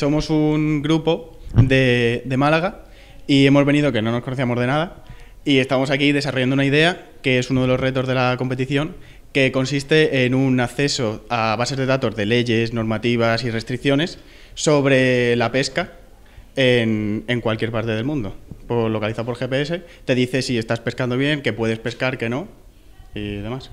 Somos un grupo de, de, Málaga y hemos venido que no nos conocíamos de nada y estamos aquí desarrollando una idea que es uno de los retos de la competición que consiste en un acceso a bases de datos de leyes, normativas y restricciones sobre la pesca en, en cualquier parte del mundo. Por, localizado por GPS, te dice si estás pescando bien, que puedes pescar, que no y demás.